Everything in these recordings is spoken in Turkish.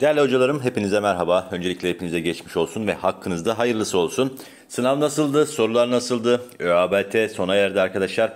Değerli hocalarım hepinize merhaba. Öncelikle hepinize geçmiş olsun ve hakkınızda hayırlısı olsun. Sınav nasıldı? Sorular nasıldı? ÖABT sona erdi arkadaşlar.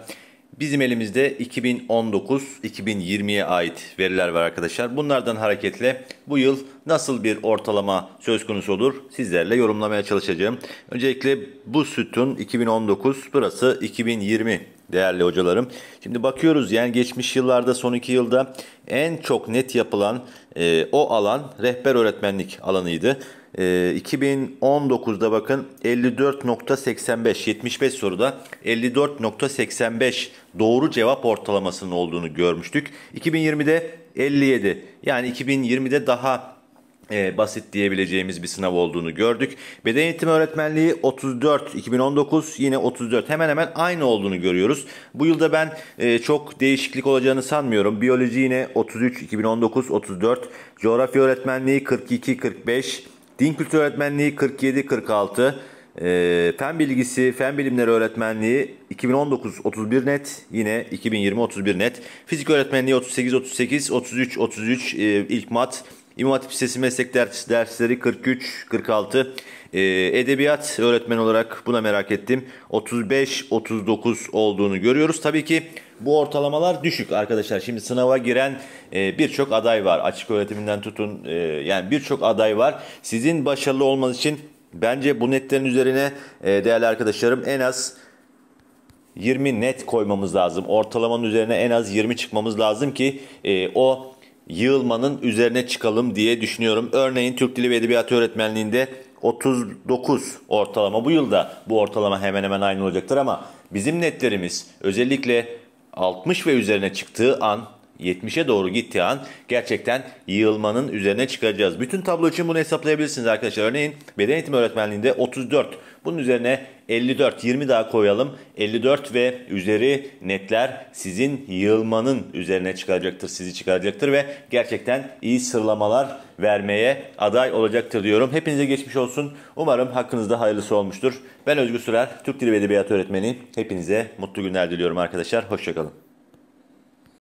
Bizim elimizde 2019-2020'ye ait veriler var arkadaşlar. Bunlardan hareketle bu yıl nasıl bir ortalama söz konusu olur sizlerle yorumlamaya çalışacağım. Öncelikle bu sütun 2019 burası 2020 değerli hocalarım. Şimdi bakıyoruz yani geçmiş yıllarda son iki yılda en çok net yapılan e, o alan rehber öğretmenlik alanıydı. E, 2019'da bakın 54.85 75 soruda 54.85 doğru cevap ortalamasının olduğunu görmüştük. 2020'de 57 yani 2020'de daha e, basit diyebileceğimiz bir sınav olduğunu gördük. Beden eğitimi öğretmenliği 34 2019 yine 34 hemen hemen aynı olduğunu görüyoruz. Bu yılda ben e, çok değişiklik olacağını sanmıyorum. Biyoloji yine 33 2019 34, coğrafya öğretmenliği 42 45, din kültürü öğretmenliği 47 46 e, fen bilgisi, fen bilimleri öğretmenliği 2019-31 net, yine 2020-31 net. Fizik öğretmenliği 38-38, 33-33 e, ilk mat. İmam Hatip Lisesi meslek ders, dersleri 43-46. E, ee, edebiyat öğretmen olarak buna merak ettim. 35-39 olduğunu görüyoruz. Tabii ki bu ortalamalar düşük arkadaşlar. Şimdi sınava giren e, birçok aday var. Açık öğretiminden tutun e, yani birçok aday var. Sizin başarılı olmanız için Bence bu netlerin üzerine e, değerli arkadaşlarım en az 20 net koymamız lazım. Ortalamanın üzerine en az 20 çıkmamız lazım ki e, o yığılmanın üzerine çıkalım diye düşünüyorum. Örneğin Türk Dili ve Edebiyatı öğretmenliğinde 39 ortalama bu yılda bu ortalama hemen hemen aynı olacaktır ama bizim netlerimiz özellikle 60 ve üzerine çıktığı an 70'e doğru gittiği an gerçekten yığılmanın üzerine çıkaracağız. Bütün tablo için bunu hesaplayabilirsiniz arkadaşlar. Örneğin beden eğitimi öğretmenliğinde 34. Bunun üzerine 54, 20 daha koyalım. 54 ve üzeri netler sizin yığılmanın üzerine çıkaracaktır, sizi çıkaracaktır ve gerçekten iyi sıralamalar vermeye aday olacaktır diyorum. Hepinize geçmiş olsun. Umarım hakkınızda hayırlısı olmuştur. Ben Özgür Sürer, Türk Dili ve Edebiyatı öğretmeni. Hepinize mutlu günler diliyorum arkadaşlar. Hoşçakalın.